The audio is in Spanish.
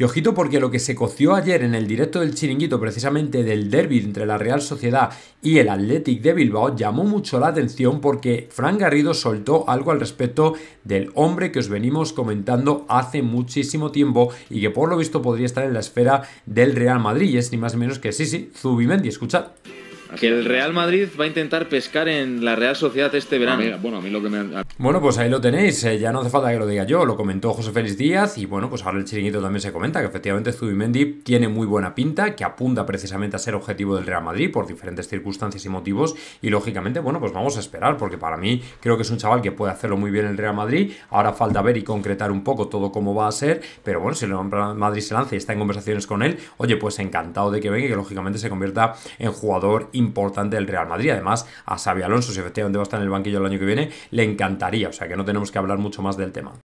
Y ojito porque lo que se coció ayer en el directo del chiringuito, precisamente del derby entre la Real Sociedad y el Athletic de Bilbao, llamó mucho la atención porque Fran Garrido soltó algo al respecto del hombre que os venimos comentando hace muchísimo tiempo y que por lo visto podría estar en la esfera del Real Madrid. Y es ni más ni menos que sí, sí, Zubimendi, escuchad que el Real Madrid va a intentar pescar en la Real Sociedad este verano. bueno, pues ahí lo tenéis, eh, ya no hace falta que lo diga yo, lo comentó José Félix Díaz y bueno, pues ahora el chiringuito también se comenta que efectivamente Zubimendi tiene muy buena pinta, que apunta precisamente a ser objetivo del Real Madrid por diferentes circunstancias y motivos y lógicamente, bueno, pues vamos a esperar porque para mí creo que es un chaval que puede hacerlo muy bien el Real Madrid, ahora falta ver y concretar un poco todo cómo va a ser, pero bueno, si el Real Madrid se lanza y está en conversaciones con él, oye, pues encantado de que venga y que lógicamente se convierta en jugador importante del Real Madrid. Además, a Xavi Alonso, si efectivamente va a estar en el banquillo el año que viene, le encantaría. O sea que no tenemos que hablar mucho más del tema.